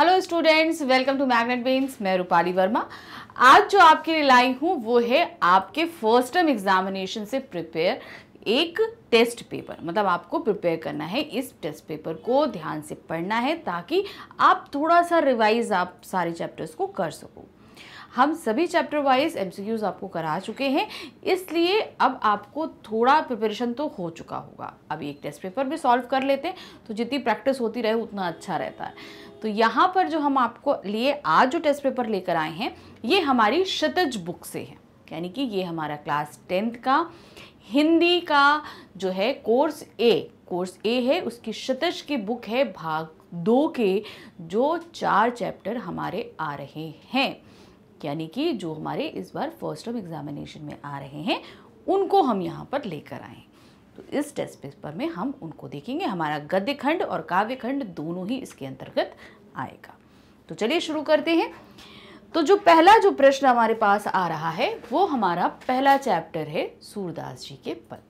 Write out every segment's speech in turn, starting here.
hello students welcome to Magnet Brains मैं रूपाली वर्मा आज जो आपके लिए लाई हूँ वो है आपके फर्स्ट टर्म एग्जामिनेशन से प्रिपेयर एक टेस्ट पेपर मतलब आपको प्रिपेयर करना है इस टेस्ट पेपर को ध्यान से पढ़ना है ताकि आप थोड़ा सा रिवाइज आप सारे चैप्टर्स को कर सको हम सभी चैप्टर वाइज एम आपको करा चुके हैं इसलिए अब आपको थोड़ा प्रिपरेशन तो हो चुका होगा अब एक टेस्ट पेपर भी सॉल्व कर लेते हैं तो जितनी प्रैक्टिस होती रहे उतना अच्छा रहता है तो यहाँ पर जो हम आपको लिए आज जो टेस्ट पेपर लेकर आए हैं ये हमारी शतज बुक से है यानी कि ये हमारा क्लास टेंथ का हिंदी का जो है कोर्स ए कोर्स ए है उसकी शतज की बुक है भाग दो के जो चार चैप्टर हमारे आ रहे हैं यानी कि जो हमारे इस बार फर्स्ट टर्म एग्जामिनेशन में आ रहे हैं उनको हम यहाँ पर लेकर आएँ तो इस टेस्ट पेपर में हम उनको देखेंगे हमारा गद्य खंड और काव्य खंड दोनों ही इसके अंतर्गत आएगा तो चलिए शुरू करते हैं तो जो पहला जो प्रश्न हमारे पास आ रहा है वो हमारा पहला चैप्टर है सूरदास जी के पद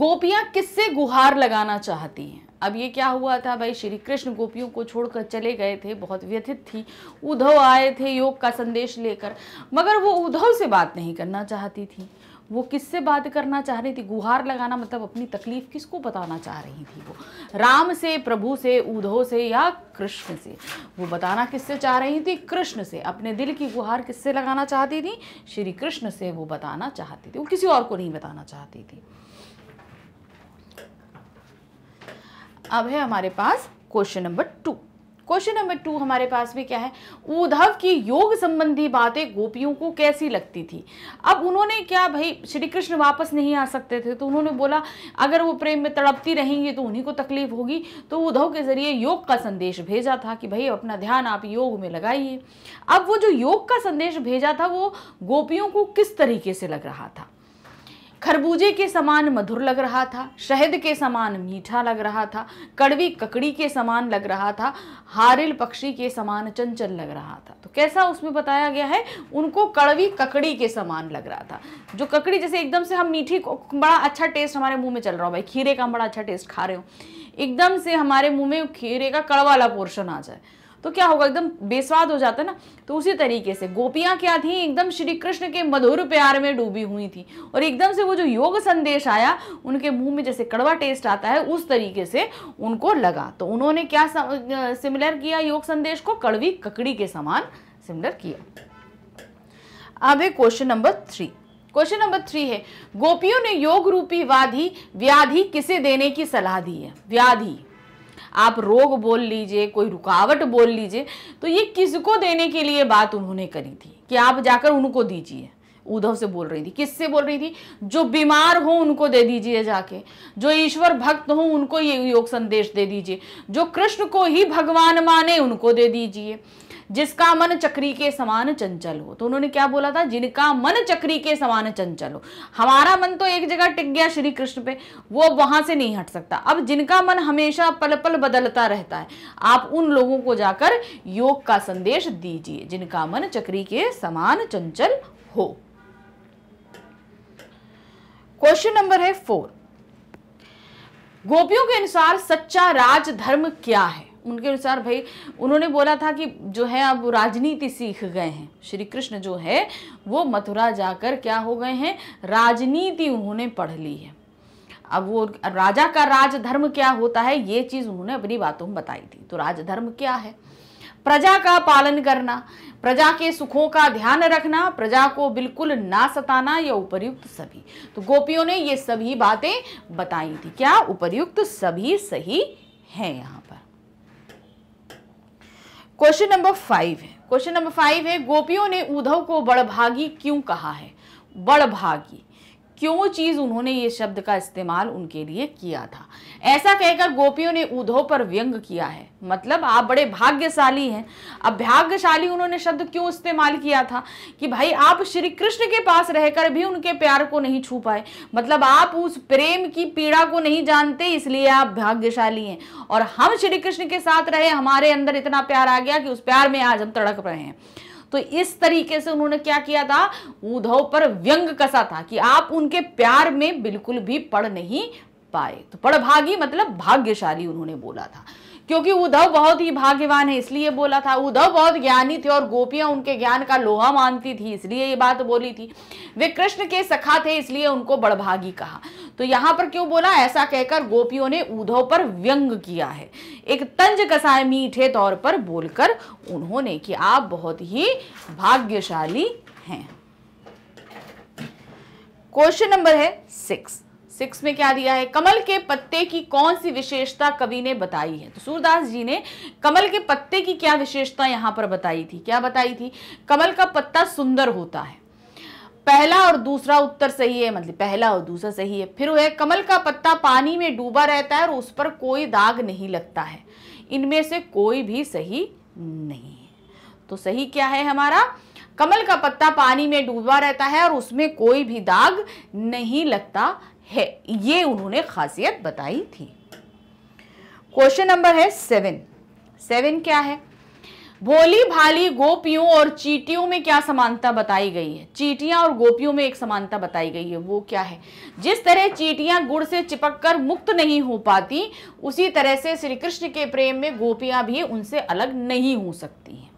गोपियां किससे गुहार लगाना चाहती हैं अब ये क्या हुआ था भाई श्री कृष्ण गोपियों को छोड़कर चले गए थे बहुत व्यथित थी उद्धव आए थे योग का संदेश लेकर मगर वो उद्धव से बात नहीं करना चाहती थी वो किससे बात करना चाह रही थी गुहार लगाना मतलब अपनी तकलीफ किसको बताना चाह रही थी वो राम से प्रभु से उधो से या कृष्ण से वो बताना किससे चाह रही थी कृष्ण से अपने दिल की गुहार किससे लगाना चाहती थी श्री कृष्ण से वो बताना चाहती थी वो किसी और को नहीं बताना चाहती थी अब है हमारे पास question number two question number two हमारे पास में क्या है उद्धव की योग संबंधी बातें गोपियों को कैसी लगती थी अब उन्होंने क्या भाई श्री कृष्ण वापस नहीं आ सकते थे तो उन्होंने बोला अगर वो प्रेम में तड़पती रहेंगी तो उन्हीं को तकलीफ होगी तो उद्धव के जरिए योग का संदेश भेजा था कि भाई अपना ध्यान आप योग में लगाइए अब वो जो योग का संदेश भेजा था वो गोपियों को किस तरीके से लग रहा था खरबूजे के समान मधुर लग रहा था शहद के समान मीठा लग रहा था कड़वी ककड़ी के समान लग रहा था हारिल पक्षी के समान चंचल लग रहा था तो कैसा उसमें बताया गया है उनको कड़वी ककड़ी के समान लग रहा था जो ककड़ी जैसे एकदम से हम मीठी बड़ा अच्छा टेस्ट हमारे मुँह में चल रहा हो भाई खीरे का बड़ा अच्छा टेस्ट खा रहे हो एकदम से हमारे मुँह में खीरे का कड़वाला पोर्शन आ जाए तो क्या होगा एकदम बेस्वाद हो जाता ना तो उसी तरीके से गोपियां क्या थी एकदम श्री कृष्ण के मधुर प्यार में डूबी हुई थी और एकदम से वो जो योग संदेश आया उनके मुंह में जैसे कड़वा टेस्ट आता है उस तरीके से उनको लगा तो उन्होंने क्या सिमिलर किया योग संदेश को कड़वी ककड़ी के समान सिमिलर किया अब है question number three question number three है गोपियों ने योग रूपी वाधि व्याधि किसे देने की सलाह दी है व्याधि आप रोग बोल लीजिए कोई रुकावट बोल लीजिए तो ये किसको देने के लिए बात उन्होंने करी थी कि आप जाकर उनको दीजिए उद्धव से बोल रही थी किससे बोल रही थी जो बीमार हो उनको दे दीजिए जाके जो ईश्वर भक्त हो उनको ये योग संदेश दे दीजिए जो कृष्ण को ही भगवान माने उनको दे दीजिए जिसका मन चक्री के समान चंचल हो तो उन्होंने क्या बोला था जिनका मन चक्री के समान चंचल हो हमारा मन तो एक जगह टिक गया श्री कृष्ण पे वो वहां से नहीं हट सकता अब जिनका मन हमेशा पल पल बदलता रहता है आप उन लोगों को जाकर योग का संदेश दीजिए जिनका मन चक्री के समान चंचल हो क्वेश्चन नंबर है फोर गोपियों के अनुसार सच्चा राज धर्म क्या है उनके अनुसार भाई उन्होंने बोला था कि जो है अब राजनीति सीख गए हैं श्री कृष्ण जो है वो मथुरा जाकर क्या हो गए हैं राजनीति उन्होंने पढ़ ली है अब वो राजा का राजधर्म क्या होता है ये चीज़ उन्होंने अपनी बातों में बताई थी तो राजधर्म क्या है प्रजा का पालन करना प्रजा के सुखों का ध्यान रखना प्रजा को बिल्कुल ना सताना या उपर्युक्त सभी तो गोपियों ने ये सभी बातें बताई थी क्या उपयुक्त सभी सही है यहाँ क्वेश्चन नंबर फाइव है क्वेश्चन नंबर फाइव है गोपियों ने उद्धव को बड़भागी क्यों कहा है बड़भागी क्यों चीज उन्होंने ये शब्द का इस्तेमाल उनके लिए किया था ऐसा कहकर गोपियों ने उधो पर व्यंग किया है मतलब आप बड़े भाग्यशाली हैं अब भाग्यशाली उन्होंने शब्द क्यों इस्तेमाल किया था कि भाई आप श्री कृष्ण के पास रहकर भी उनके प्यार को नहीं छू पाए मतलब आप उस प्रेम की पीड़ा को नहीं जानते इसलिए आप भाग्यशाली हैं और हम श्री कृष्ण के साथ रहे हमारे अंदर इतना प्यार आ गया कि उस प्यार में आज हम तड़क रहे हैं तो इस तरीके से उन्होंने क्या किया था उद्धव पर व्यंग कसा था कि आप उनके प्यार में बिल्कुल भी पड़ नहीं पाए तो पड़भागी मतलब भाग्यशाली उन्होंने बोला था क्योंकि उद्धव बहुत ही भाग्यवान है इसलिए बोला था उद्धव बहुत ज्ञानी थे और गोपियां उनके ज्ञान का लोहा मानती थी इसलिए ये बात बोली थी वे कृष्ण के सखा थे इसलिए उनको बड़भागी कहा तो यहां पर क्यों बोला ऐसा कहकर गोपियों ने उद्धव पर व्यंग किया है एक तंज कसाय मीठे तौर पर बोलकर उन्होंने कि आप बहुत ही भाग्यशाली हैं क्वेश्चन नंबर है सिक्स सिक्स में क्या दिया है कमल के पत्ते की कौन सी विशेषता कवि ने बताई है तो सूरदास जी ने कमल के पत्ते की क्या विशेषता यहाँ पर बताई थी क्या बताई थी कमल का पत्ता सुंदर होता है पहला और दूसरा उत्तर सही है मतलब पहला और दूसरा सही है फिर वह कमल का पत्ता पानी में डूबा रहता है और उस पर कोई दाग नहीं लगता है इनमें से कोई भी सही नहीं है तो सही क्या है हमारा कमल का पत्ता पानी में डूबा रहता है और उसमें कोई भी दाग नहीं लगता है ये उन्होंने खासियत बताई थी क्वेश्चन नंबर है सेवन सेवन क्या है भोली भाली गोपियों और चीटियों में क्या समानता बताई गई है चीटियां और गोपियों में एक समानता बताई गई है वो क्या है जिस तरह चीटियां गुड़ से चिपककर मुक्त नहीं हो पाती उसी तरह से श्री कृष्ण के प्रेम में गोपियां भी उनसे अलग नहीं हो सकती हैं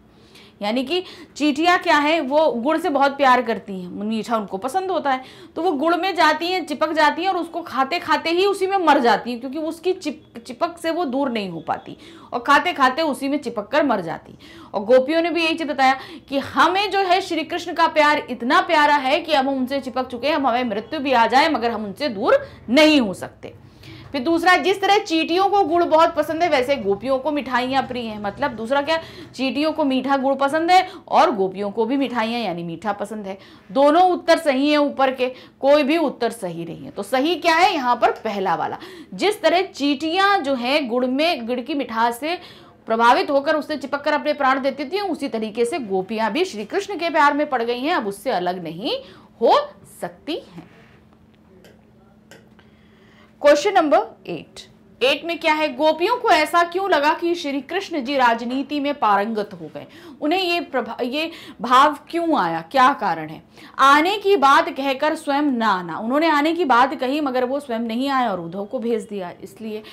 यानी कि चीटियाँ क्या है वो गुड़ से बहुत प्यार करती हैं मीठा उनको पसंद होता है तो वो गुड़ में जाती हैं चिपक जाती हैं और उसको खाते खाते ही उसी में मर जाती हैं क्योंकि उसकी चिप चिपक से वो दूर नहीं हो पाती और खाते खाते उसी में चिपक कर मर जाती और गोपियों ने भी यही चीज़ बताया कि हमें जो है श्री कृष्ण का प्यार इतना प्यारा है कि हम उनसे चिपक चुके हैं हम हमें मृत्यु भी आ जाए मगर हम उनसे दूर नहीं हो सकते फिर दूसरा जिस तरह चीटियों को गुड़ बहुत पसंद है वैसे गोपियों को मिठाइयाँ प्रिय हैं मतलब दूसरा क्या चीटियों को मीठा गुड़ पसंद है और गोपियों को भी मिठाइयाँ यानी मीठा पसंद है दोनों उत्तर सही है ऊपर के कोई भी उत्तर सही नहीं है तो सही क्या है यहाँ पर पहला वाला जिस तरह चीटियाँ जो है गुड़ में गुड़ की मिठास से प्रभावित होकर उससे चिपक कर अपने प्राण देती थी उसी तरीके से गोपियां भी श्री कृष्ण के प्यार में पड़ गई हैं अब उससे अलग नहीं हो सकती हैं क्वेश्चन नंबर एट एट में क्या है गोपियों को ऐसा क्यों लगा कि श्री कृष्ण जी राजनीति में पारंगत हो गए उन्हें ये ये भाव क्यों आया क्या कारण है आने की बात कहकर स्वयं ना आना उन्होंने आने की बात कही मगर वो स्वयं नहीं आए और उद्धव को भेज दिया इसलिए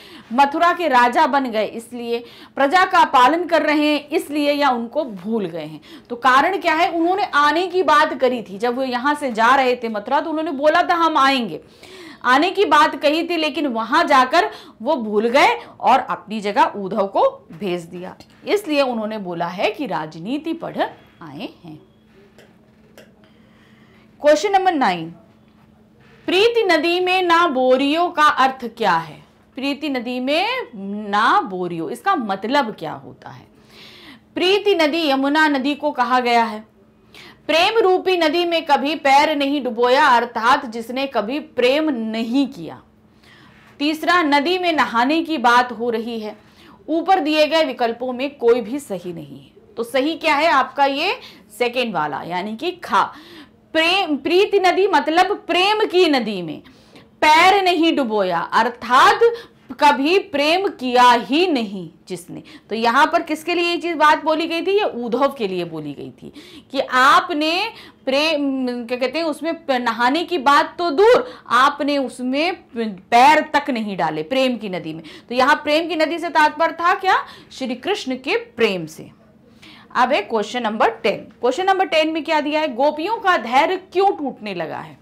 मथुरा के राजा बन गए इसलिए प्रजा का पालन कर रहे हैं इसलिए या उनको भूल गए हैं तो कारण क्या है उन्होंने आने की बात करी थी जब वो यहाँ से जा रहे थे मथुरा तो उन्होंने बोला था हम आएंगे आने की बात कही थी लेकिन वहां जाकर वो भूल गए और अपनी जगह उद्धव को भेज दिया इसलिए उन्होंने बोला है कि राजनीति पढ़ आए हैं क्वेश्चन नंबर नाइन प्रीति नदी में ना बोरियो का अर्थ क्या है प्रीति नदी में ना बोरियो इसका मतलब क्या होता है प्रीति नदी यमुना नदी को कहा गया है प्रेम रूपी नदी में कभी पैर नहीं डुबोया अर्थात जिसने कभी प्रेम नहीं किया तीसरा नदी में नहाने की बात हो रही है ऊपर दिए गए विकल्पों में कोई भी सही नहीं है तो सही क्या है आपका ये सेकेंड वाला यानी कि खा प्रेम प्रीति नदी मतलब प्रेम की नदी में पैर नहीं डुबोया अर्थात कभी प्रेम किया ही नहीं जिसने तो यहां पर किसके लिए ये चीज़ बात बोली गई थी ये उद्धव के लिए बोली गई थी कि आपने प्रेम क्या कहते हैं उसमें नहाने की बात तो दूर आपने उसमें पैर तक नहीं डाले प्रेम की नदी में तो यहां प्रेम की नदी से तात्पर्य था क्या श्री कृष्ण के प्रेम से अब है question number ten question number ten में क्या दिया है गोपियों का धैर्य क्यों टूटने लगा है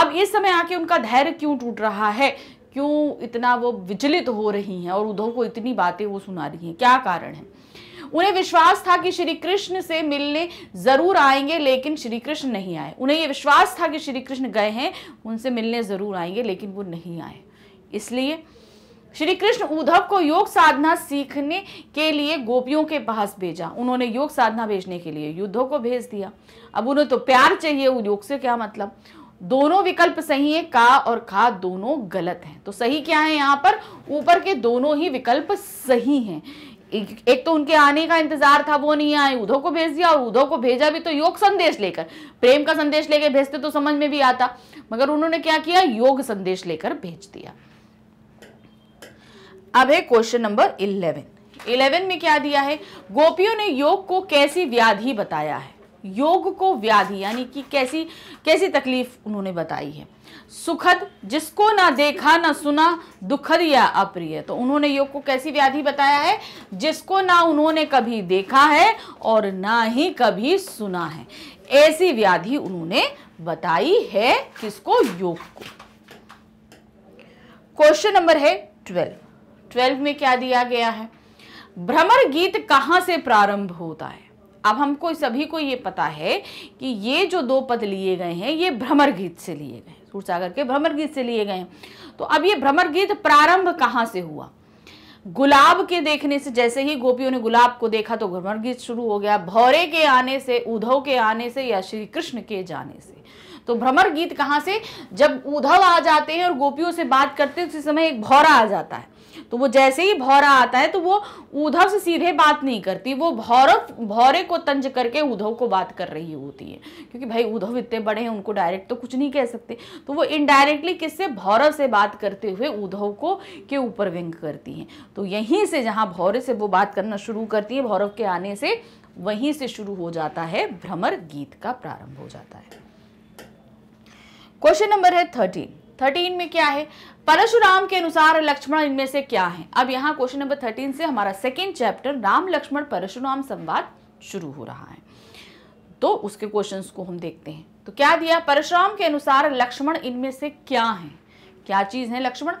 अब इस समय आके उनका धैर्य क्यों टूट रहा है क्यों इतना वो विचलित हो रही हैं और उद्धव को इतनी बातें वो सुना रही हैं क्या कारण है उन्हें विश्वास था कि श्री कृष्ण से मिलने जरूर आएंगे लेकिन श्री कृष्ण नहीं आए उन्हें ये विश्वास था कि श्री कृष्ण गए हैं उनसे मिलने जरूर आएंगे लेकिन वो नहीं आए इसलिए श्री कृष्ण उद्धव को योग साधना सीखने के लिए गोपियों के पास भेजा उन्होंने योग साधना भेजने के लिए युद्धों को भेज दिया अब उन्हें तो प्यार चाहिए योग से क्या मतलब दोनों विकल्प सही है का और खा दोनों गलत हैं तो सही क्या है यहाँ पर ऊपर के दोनों ही विकल्प सही हैं एक तो उनके आने का इंतजार था वो नहीं आए उधो को भेज दिया और उधो को भेजा भी तो योग संदेश लेकर प्रेम का संदेश लेकर भेजते तो समझ में भी आता मगर उन्होंने क्या किया योग संदेश लेकर भेज दिया अब है क्वेश्चन नंबर इलेवन इलेवन में क्या दिया है गोपियों ने योग को कैसी व्याधि बताया है योग को व्याधि यानी कि कैसी कैसी तकलीफ उन्होंने बताई है सुखद जिसको ना देखा ना सुना दुखद या अप्रिय तो उन्होंने योग को कैसी व्याधि बताया है जिसको ना उन्होंने कभी देखा है और ना ही कभी सुना है ऐसी व्याधि उन्होंने बताई है किसको योग को क्वेश्चन नंबर है ट्वेल्व ट्वेल्व में क्या दिया गया है भ्रमर गीत कहां से प्रारंभ होता है अब हमको सभी को ये पता है कि ये जो दो पद लिए गए हैं ये भ्रमर गीत से लिए गए सूर सागर के भ्रमर गीत से लिए गए हैं तो अब ये भ्रमर गीत प्रारंभ कहाँ से हुआ गुलाब के देखने से जैसे ही गोपियों ने गुलाब को देखा तो भ्रमर गीत शुरू हो गया भौरे के आने से उद्धव के आने से या श्री कृष्ण के जाने से तो भ्रमर गीत कहाँ से जब उद्धव आ जाते हैं और गोपियों से बात करते हैं उसी समय एक भौरा आ जाता है तो वो जैसे ही भौरा आता है तो वो उद्धव से सीधे बात नहीं करती वो भौरव भौरे को तंज करके उद्धव को बात कर रही होती है क्योंकि भाई उद्धव इतने बड़े हैं उनको डायरेक्ट तो कुछ नहीं कह सकते तो वो इनडायरेक्टली किससे भौरव से बात करते हुए उद्धव को के ऊपर व्यंग करती हैं तो यहीं से जहाँ भौरे से वो बात करना शुरू करती है भौरव के आने से वहीं से शुरू हो जाता है भ्रमर गीत का प्रारंभ हो जाता है क्वेश्चन नंबर है थर्टीन थर्टीन में क्या है परशुराम के अनुसार लक्ष्मण इनमें से क्या है अब यहाँ क्वेश्चन नंबर थर्टीन से हमारा सेकेंड चैप्टर राम लक्ष्मण परशुराम संवाद शुरू हो रहा है तो उसके क्वेश्चंस को हम देखते हैं तो क्या दिया परशुराम के अनुसार लक्ष्मण इनमें से क्या है क्या चीज है लक्ष्मण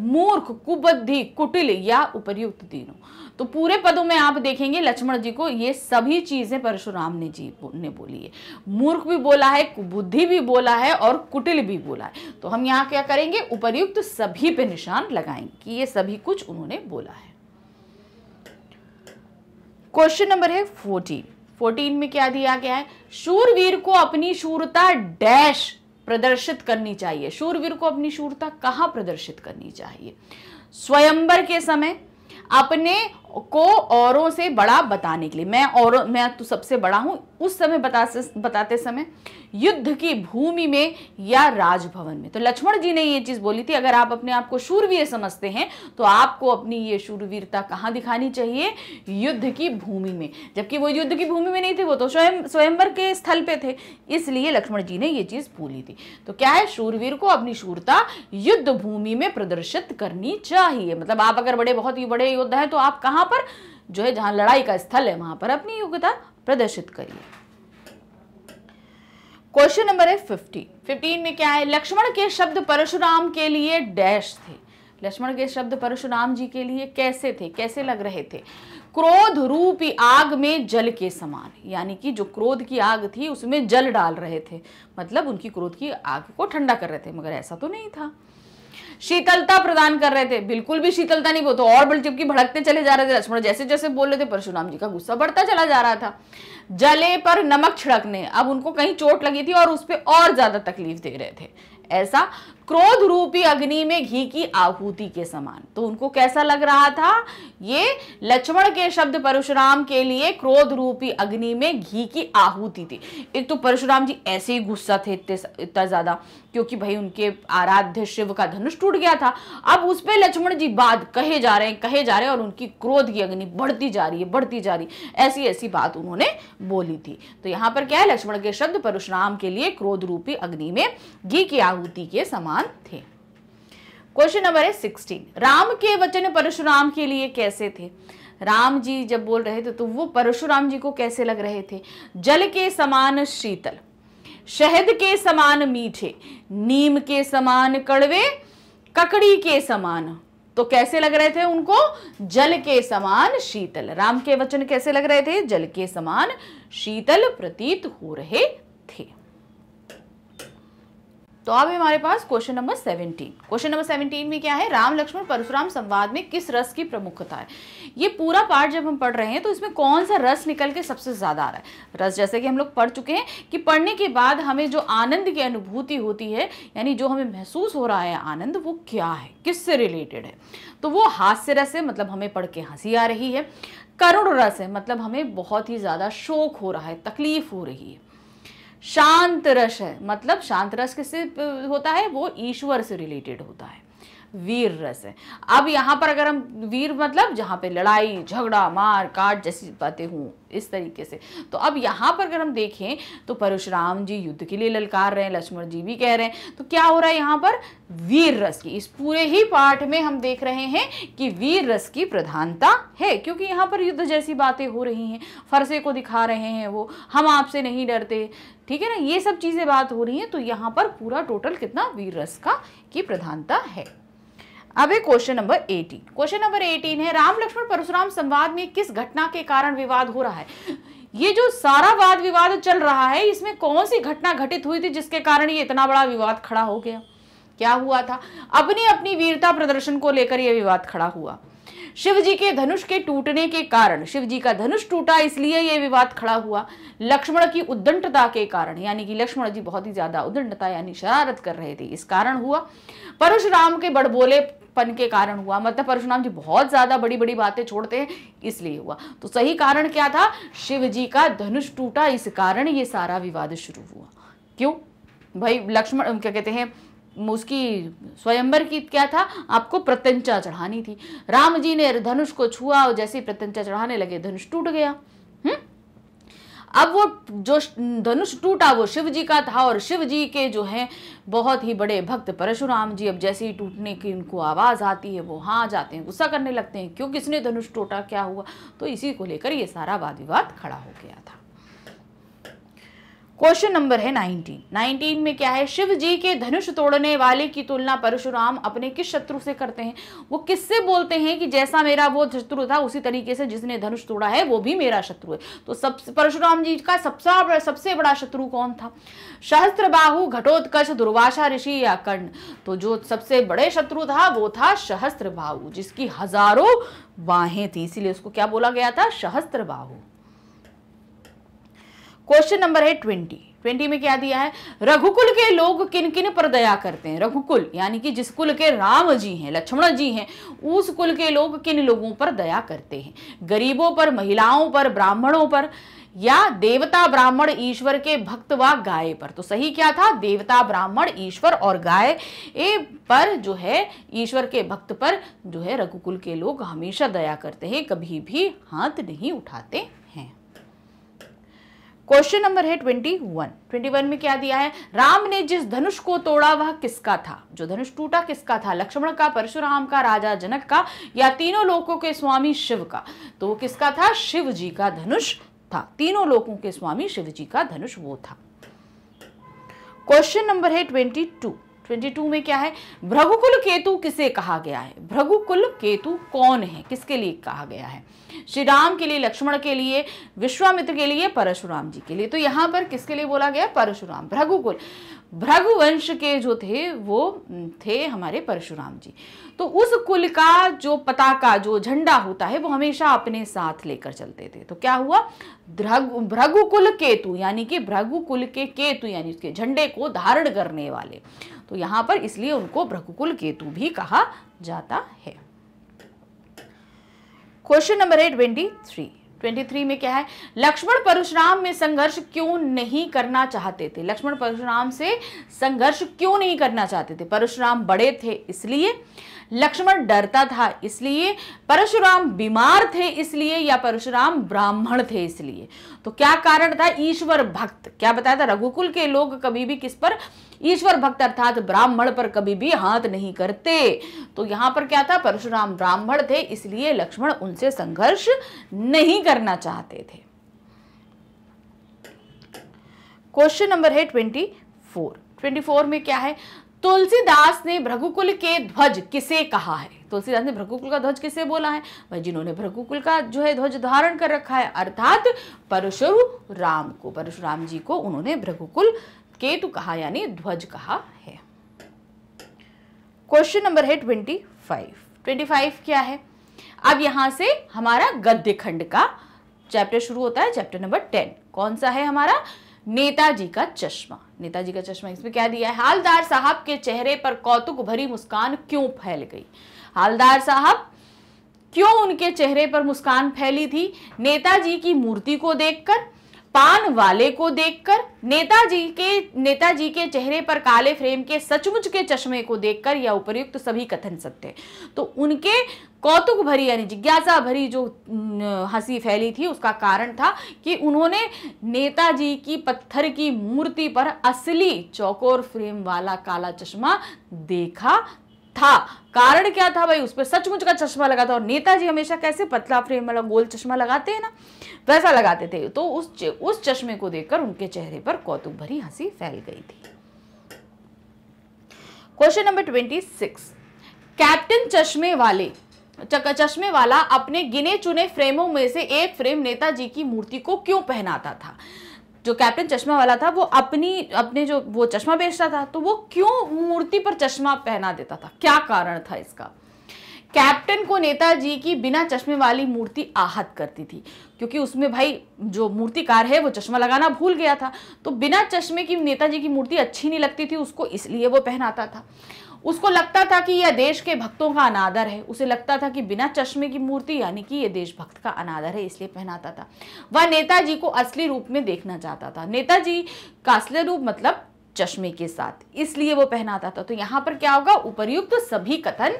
मूर्ख कुबद्धि कुटिल या उपर्युक्त दिनों तो पूरे पदों में आप देखेंगे लक्ष्मण जी को ये सभी चीजें परशुराम ने जी ने बोली है मूर्ख भी बोला है बुद्धि भी बोला है और कुटिल भी बोला है तो हम यहाँ क्या करेंगे उपरयुक्त सभी पे निशान लगाएंगे कि ये सभी कुछ उन्होंने बोला है क्वेश्चन नंबर है फोर्टीन फोर्टीन में क्या दिया गया है शूरवीर को अपनी शूरता डैश प्रदर्शित करनी चाहिए शूरवीर को अपनी शूरता कहाँ प्रदर्शित करनी चाहिए स्वयंबर के समय अपने को औरों से बड़ा बताने के लिए मैं और मैं तो सबसे बड़ा हूं उस समय बता बताते समय युद्ध की भूमि में या राजभवन में तो लक्ष्मण जी ने ये चीज़ बोली थी अगर आप अपने आप को शूरवीर समझते हैं तो आपको अपनी ये शूरवीरता कहाँ दिखानी चाहिए युद्ध की भूमि में जबकि वो युद्ध की भूमि में नहीं थे वो तो स्वयं स्वयंवर के स्थल पे थे इसलिए लक्ष्मण जी ने ये चीज़ बोली थी तो क्या है शूरवीर को अपनी शूरता युद्ध भूमि में प्रदर्शित करनी चाहिए मतलब आप अगर बड़े बहुत ही बड़े योद्धा हैं तो आप कहाँ वहां पर जो है जहां लड़ाई का स्थल है वहां पर अपनी योग्यता प्रदर्शित करिए क्वेश्चन नंबर है फिफ्टीन फिफ्टीन में क्या है लक्ष्मण के शब्द परशुराम के लिए डैश थे लक्ष्मण के शब्द परशुराम जी के लिए कैसे थे कैसे लग रहे थे क्रोध रूपी आग में जल के समान यानी कि जो क्रोध की आग थी उसमें जल डाल रहे थे मतलब उनकी क्रोध की आग को ठंडा कर रहे थे मगर ऐसा तो नहीं था शीतलता प्रदान कर रहे थे बिल्कुल भी शीतलता नहीं वो तो और जबकि भड़कते चले जा रहे थे लक्ष्मण जैसे जैसे बोल रहे थे परशुराम जी का गुस्सा बढ़ता चला जा रहा था जले पर नमक छिड़कने अब उनको कहीं चोट लगी थी और उस पर और ज्यादा तकलीफ दे रहे थे ऐसा क्रोध रूपी अग्नि में घी की आहूति के समान तो उनको कैसा लग रहा था ये लक्ष्मण के शब्द परशुराम के लिए क्रोध रूपी अग्नि में घी की आहूति थी एक तो परशुराम जी ऐसे ही गुस्सा थे इतने इतना ज्यादा क्योंकि भाई उनके आराध्य शिव का धनुष टूट गया था अब उस पर लक्ष्मण जी बात कहे जा रहे हैं कहे जा रहे हैं और उनकी क्रोध की अग्नि बढ़ती जा रही है बढ़ती जा रही है ऐसी ऐसी बात उन्होंने बोली थी तो यहाँ पर क्या है लक्ष्मण के शब्द परशुराम के लिए क्रोध रूपी अग्नि में घी की आहूति के समान भगवान थे क्वेश्चन नंबर है सिक्सटीन राम के वचन परशुराम के लिए कैसे थे राम जी जब बोल रहे थे तो वो परशुराम जी को कैसे लग रहे थे जल के समान शीतल शहद के समान मीठे नीम के समान कड़वे ककड़ी के समान तो कैसे लग रहे थे उनको जल के समान शीतल राम के वचन कैसे लग रहे थे जल के समान शीतल प्रतीत हो रहे थे तो अब हमारे पास question number seventeen question number seventeen में क्या है राम लक्ष्मण परशुराम संवाद में किस रस की प्रमुखता है ये पूरा पार्ट जब हम पढ़ रहे हैं तो इसमें कौन सा रस निकल के सबसे ज़्यादा आ रहा है रस जैसे कि हम लोग पढ़ चुके हैं कि पढ़ने के बाद हमें जो आनंद की अनुभूति होती है यानी जो हमें महसूस हो रहा है आनंद वो क्या है किससे रिलेटेड है तो वो हास्य रस है मतलब हमें पढ़ के हंसी आ रही है करुण रस है मतलब हमें बहुत ही ज़्यादा शोक हो रहा है तकलीफ हो रही है शांत रस है मतलब शांत रस किससे होता है वो ईश्वर से रिलेटेड होता है वीर रस है अब यहाँ पर अगर हम वीर मतलब जहाँ पे लड़ाई झगड़ा मार काट जैसी बातें हूँ इस तरीके से तो अब यहाँ पर अगर हम देखें तो परशुराम जी युद्ध के लिए ललकार रहे हैं लक्ष्मण जी भी कह रहे हैं तो क्या हो रहा है यहाँ पर वीर रस की इस पूरे ही पाठ में हम देख रहे हैं कि वीर रस की प्रधानता है क्योंकि यहाँ पर युद्ध जैसी बातें हो रही हैं फरसे को दिखा रहे हैं वो हम आपसे नहीं डरते ठीक है ना ये सब चीज़ें बात हो रही हैं तो यहाँ पर पूरा टोटल कितना वीर रस का की प्रधानता है अब है क्वेश्चन नंबर 18 क्वेश्चन नंबर 18 है राम लक्ष्मण परशुराम संवाद में किस घटना के कारण विवाद हो रहा है ये जो सारा वाद विवाद चल रहा है इसमें कौन सी घटना घटित हुई थी जिसके कारण ये इतना बड़ा विवाद खड़ा हो गया क्या हुआ था अपनी अपनी वीरता प्रदर्शन को लेकर यह विवाद खड़ा हुआ शिवजी के धनुष के टूटने के कारण शिवजी का धनुष टूटा इसलिए यह विवाद खड़ा हुआ लक्ष्मण की उद्दंडता के कारण यानी कि लक्ष्मण जी बहुत ही ज्यादा उद्दंडता यानी शरारत कर रहे थे इस कारण हुआ परशुराम के बड़बोले पन के कारण हुआ मतलब परशुराम जी बहुत ज़्यादा बड़ी बड़ी बातें छोड़ते हैं इसलिए हुआ तो सही कारण क्या था शिव जी का धनुष टूटा इस कारण ये सारा विवाद शुरू हुआ क्यों भाई लक्ष्मण क्या कहते हैं उसकी स्वयंवर की क्या था आपको प्रत्यंचा चढ़ानी थी राम जी ने धनुष को छुआ और जैसे प्रत्यंचा चढ़ाने लगे धनुष टूट गया हम्म अब वो जो धनुष टूटा वो शिव जी का था और शिव जी के जो हैं बहुत ही बड़े भक्त परशुराम जी अब जैसे ही टूटने की उनको आवाज़ आती है वो हाँ जाते हैं गुस्सा करने लगते हैं क्यों किसने धनुष टूटा क्या हुआ तो इसी को लेकर ये सारा वाद विवाद खड़ा हो गया था क्वेश्चन नंबर है 19 19 में क्या है शिव जी के धनुष तोड़ने वाले की तुलना परशुराम अपने किस शत्रु से करते हैं वो किससे बोलते हैं कि जैसा मेरा वो शत्रु था उसी तरीके से जिसने धनुष तोड़ा है वो भी मेरा शत्रु है तो सबसे परशुराम जी का सबसे सबसे बड़ा शत्रु कौन था सहस्त्र बाहु घटोत्कच दुर्वासा ऋषि या कर्ण तो जो सबसे बड़े शत्रु था वो था सहस्त्र जिसकी हजारों बाहें थी इसीलिए उसको क्या बोला गया था सहस्त्र क्वेश्चन नंबर है ट्वेंटी ट्वेंटी में क्या दिया है रघुकुल के लोग किन किन पर दया करते हैं रघुकुल यानी कि जिस कुल के राम जी हैं लक्ष्मण जी हैं उस कुल के लोग किन लोगों पर दया करते हैं गरीबों पर महिलाओं पर ब्राह्मणों पर या देवता ब्राह्मण ईश्वर के भक्त व गाय पर तो सही क्या था देवता ब्राह्मण ईश्वर और गाय ए पर जो है ईश्वर के भक्त पर जो है रघुकुल के लोग हमेशा दया करते हैं कभी भी हाथ नहीं उठाते क्वेश्चन नंबर है ट्वेंटी वन ट्वेंटी वन में क्या दिया है राम ने जिस धनुष को तोड़ा वह किसका था जो धनुष टूटा किसका था लक्ष्मण का परशुराम का राजा जनक का या तीनों लोगों के स्वामी शिव का तो वो किसका था शिव जी का धनुष था तीनों लोगों के स्वामी शिव जी का धनुष वो था क्वेश्चन नंबर है ट्वेंटी टू 22 में क्या है भ्रघुकुल केतु किसे कहा गया है भ्रघुकुल केतु कौन है किसके लिए कहा गया है श्री राम के लिए लक्ष्मण के लिए विश्वामित्र के लिए परशुराम जी के लिए तो यहाँ पर किसके लिए बोला गया परशुराम भ्रघुकुल भ्रघुवंश के जो थे वो थे हमारे परशुराम जी तो उस कुल का जो पताका जो झंडा होता है वो हमेशा अपने साथ लेकर चलते थे तो क्या हुआ भ्रगुकुल केतु यानी कि भ्रगुकुल के केतु यानी उसके झंडे को धारण करने वाले तो यहाँ पर इसलिए उनको भ्रगुकुल केतु भी कहा जाता है क्वेश्चन नंबर है ट्वेंटी थ्री ट्वेंटी थ्री में क्या है लक्ष्मण परशुराम में संघर्ष क्यों नहीं करना चाहते थे लक्ष्मण परशुराम से संघर्ष क्यों नहीं करना चाहते थे परशुराम बड़े थे इसलिए लक्ष्मण डरता था इसलिए परशुराम बीमार थे इसलिए या परशुराम ब्राह्मण थे इसलिए तो क्या कारण था ईश्वर भक्त क्या बताया था रघुकुल के लोग कभी भी किस पर ईश्वर भक्त अर्थात ब्राह्मण पर कभी भी हाथ नहीं करते तो यहां पर क्या था परशुराम ब्राह्मण थे इसलिए लक्ष्मण उनसे संघर्ष नहीं करना चाहते थे क्वेश्चन नंबर है ट्वेंटी फोर ट्वेंटी फोर में क्या है तुलसीदास ने भ्रगुकुल के ध्वज किसे कहा है तुलसीदास ने भ्रगुकुल का ध्वज किसे बोला है भाई जिन्होंने भ्रगुकुल का जो है ध्वज धारण कर रखा है अर्थात परशुराम को परशुराम जी को उन्होंने भ्रगुकुल केतु कहा यानी ध्वज कहा है क्वेश्चन नंबर है ट्वेंटी फाइव ट्वेंटी फाइव क्या है अब यहां से हमारा गद्य खंड का चैप्टर शुरू होता है चैप्टर नंबर टेन कौन सा है हमारा नेताजी का चश्मा नेताजी का चश्मा इसमें क्या दिया है हालदार साहब के चेहरे पर कौतुक भरी मुस्कान क्यों फैल गई हालदार साहब क्यों उनके चेहरे पर मुस्कान फैली थी नेताजी की मूर्ति को देखकर पान वाले को देखकर नेताजी के नेताजी के चेहरे पर काले फ्रेम के सचमुच के चश्मे को देखकर या उपयुक्त तो सभी कथन सत्य तो उनके कौतुक भरी यानी जिज्ञासा भरी जो हंसी फैली थी उसका कारण था कि उन्होंने नेताजी की पत्थर की मूर्ति पर असली चौकोर फ्रेम वाला काला चश्मा देखा था कारण क्या था भाई उस पर सचमुच का चश्मा लगा था और नेताजी हमेशा कैसे पतला फ्रेम वाला गोल चश्मा लगाते हैं ना वैसा लगाते थे तो उस उस चश्मे को देखकर उनके चेहरे पर कौतुक भरी हंसी फैल गई थी question number twenty six captain चश्मे वाले चश्मे वाला अपने गिने चुने फ्रेमों में से एक फ्रेम नेताजी की मूर्ति को क्यों पहनाता था जो कैप्टन चश्मा वाला था वो अपनी अपने जो वो चश्मा बेचता था तो वो क्यों मूर्ति पर चश्मा पहना देता था क्या कारण था इसका कैप्टन को नेताजी की बिना चश्मे वाली मूर्ति आहत करती थी क्योंकि उसमें भाई जो मूर्तिकार है वो चश्मा लगाना भूल गया था तो बिना चश्मे की नेताजी की मूर्ति अच्छी नहीं लगती थी उसको इसलिए वो पहनाता था उसको लगता था कि यह देश के भक्तों का अनादर है उसे लगता था कि बिना चश्मे की मूर्ति यानी कि यह देशभक्त का अनादर है इसलिए पहनाता था वह नेताजी को असली रूप में देखना चाहता था नेताजी का असली रूप मतलब चश्मे के साथ इसलिए वो पहनाता था तो यहाँ पर क्या होगा उपरयुक्त तो सभी कथन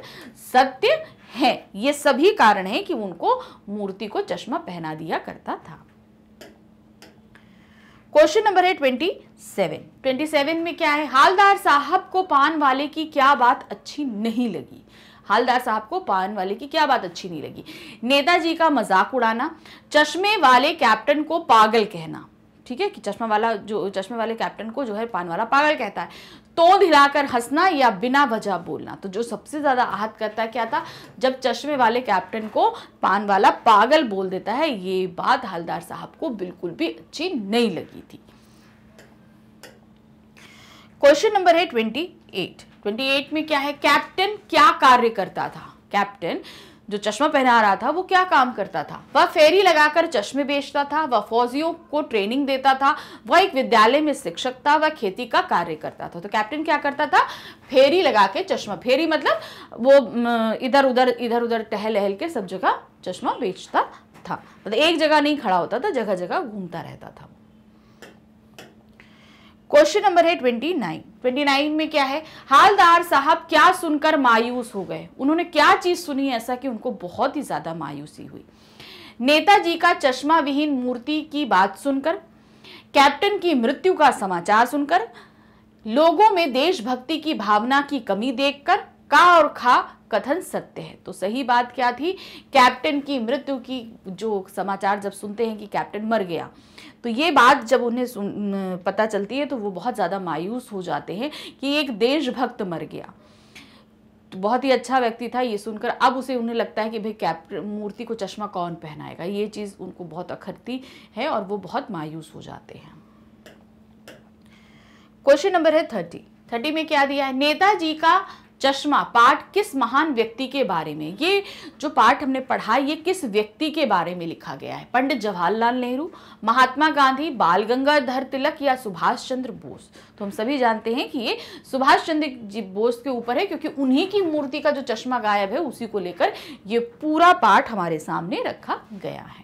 सत्य है ये सभी कारण है कि उनको मूर्ति को चश्मा पहना दिया करता था क्वेश्चन नंबर है ट्वेंटी सेवन ट्वेंटी सेवन में क्या है हालदार साहब को पान वाले की क्या बात अच्छी नहीं लगी हालदार साहब को पान वाले की क्या बात अच्छी नहीं लगी नेताजी का मजाक उड़ाना चश्मे वाले कैप्टन को पागल कहना ठीक है कि चश्मा वाला जो चश्मे वाले कैप्टन को जो है पान वाला पागल कहता है तोंद हिलाकर हंसना या बिना वजह बोलना तो जो सबसे ज़्यादा आहत करता क्या था जब चश्मे वाले कैप्टन को पान वाला पागल बोल देता है ये बात हलदार साहब को बिल्कुल भी अच्छी नहीं लगी थी क्वेश्चन नंबर है ट्वेंटी एट ट्वेंटी एट में क्या है कैप्टन क्या कार्य करता था कैप्टन जो चश्मा पहना रहा था वो क्या काम करता था वह फेरी लगाकर चश्मे बेचता था वह फौजियों को ट्रेनिंग देता था वह एक विद्यालय में शिक्षक था वह खेती का कार्य करता था तो कैप्टन क्या करता था फेरी लगा के चश्मा फेरी मतलब वो इधर उधर इधर उधर टहल टहल के सब जगह चश्मा बेचता था मतलब एक जगह नहीं खड़ा होता था जगह जगह घूमता रहता था क्वेश्चन नंबर है ट्वेंटी नाइन ट्वेंटी नाइन में क्या है हालदार साहब क्या सुनकर मायूस हो गए उन्होंने क्या चीज़ सुनी ऐसा कि उनको बहुत ही ज़्यादा मायूसी हुई नेताजी का चश्मा विहीन मूर्ति की बात सुनकर कैप्टन की मृत्यु का समाचार सुनकर लोगों में देशभक्ति की भावना की कमी देखकर का और खा कथन सत्य है तो सही बात क्या थी कैप्टन की मृत्यु की जो समाचार जब सुनते हैं कि कैप्टन मर गया तो ये बात जब उन्हें पता चलती है तो वो बहुत ज़्यादा मायूस हो जाते हैं कि एक देशभक्त मर गया तो बहुत ही अच्छा व्यक्ति था ये सुनकर अब उसे उन्हें लगता है कि भाई कैप मूर्ति को चश्मा कौन पहनाएगा ये चीज़ उनको बहुत अखरती है और वो बहुत मायूस हो जाते हैं क्वेश्चन नंबर है थर्टी थर्टी में क्या दिया है नेताजी का चश्मा पाठ किस महान व्यक्ति के बारे में ये जो पाठ हमने पढ़ा ये किस व्यक्ति के बारे में लिखा गया है पंडित जवाहरलाल नेहरू महात्मा गांधी बाल गंगाधर तिलक या सुभाष चंद्र बोस तो हम सभी जानते हैं कि ये सुभाष चंद्र जी बोस के ऊपर है क्योंकि उन्हीं की मूर्ति का जो चश्मा गायब है उसी को लेकर ये पूरा पाठ हमारे सामने रखा गया है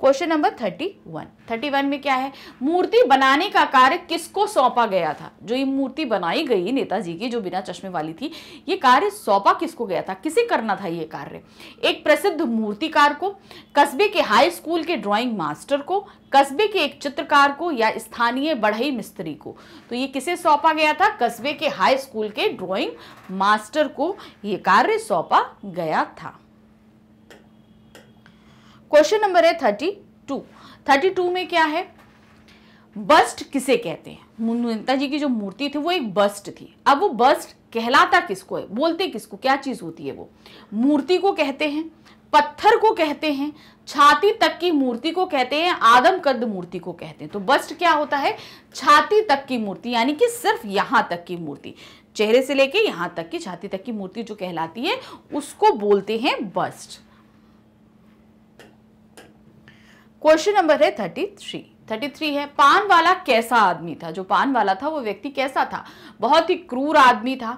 question number thirty one thirty one में क्या है मूर्ति बनाने का कार्य किसको सौंपा गया था जो ये मूर्ति बनाई गई नेताजी की जो बिना चश्मे वाली थी ये कार्य सौंपा किसको गया था किसे करना था ये कार्य एक प्रसिद्ध मूर्तिकार को कस्बे के हाई स्कूल के ड्राइंग मास्टर को कस्बे के एक चित्रकार को या स्थानीय बढ़ई मिस्त्री को तो ये किसे सौंपा गया था कस्बे के हाई स्कूल के ड्रॉइंग मास्टर को ये कार्य सौंपा गया था क्वेश्चन नंबर है थर्टी टू थर्टी टू में क्या है बस्ट किसे कहते हैं नेता जी की जो मूर्ति थी वो एक बस्ट थी अब वो बस्ट कहलाता किसको है बोलते किसको क्या चीज़ होती है वो मूर्ति को कहते हैं पत्थर को कहते हैं छाती तक की मूर्ति को कहते हैं आदम कद मूर्ति को कहते हैं तो बस्ट क्या होता है छाती तक की मूर्ति यानी कि सिर्फ यहां तक की मूर्ति चेहरे से लेके यहां तक की छाती तक की मूर्ति जो कहलाती है उसको बोलते हैं बस्ट क्वेश्चन नंबर है थर्टी थ्री थर्टी थ्री है पान वाला कैसा आदमी था जो पान वाला था वो व्यक्ति कैसा था बहुत ही क्रूर आदमी था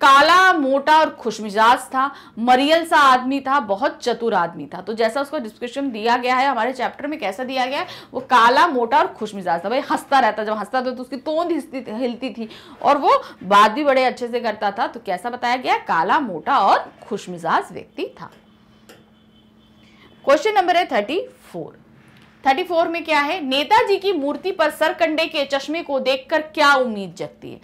काला मोटा और खुशमिजाज था मरियल सा आदमी था बहुत चतुर आदमी था तो जैसा उसका डिस्क्रिप्शन दिया गया है हमारे चैप्टर में कैसा दिया गया है वो काला मोटा और खुशमिजाज था भाई हंसता रहता जब हंसता था तो उसकी तोंद हिलती थी और वो बात भी बड़े अच्छे से करता था तो कैसा बताया गया काला मोटा और खुशमिजाज व्यक्ति था क्वेश्चन नंबर है थर्टी फोर 34 में क्या है नेताजी की मूर्ति पर सरकंडे के चश्मे को देखकर क्या उम्मीद जगती है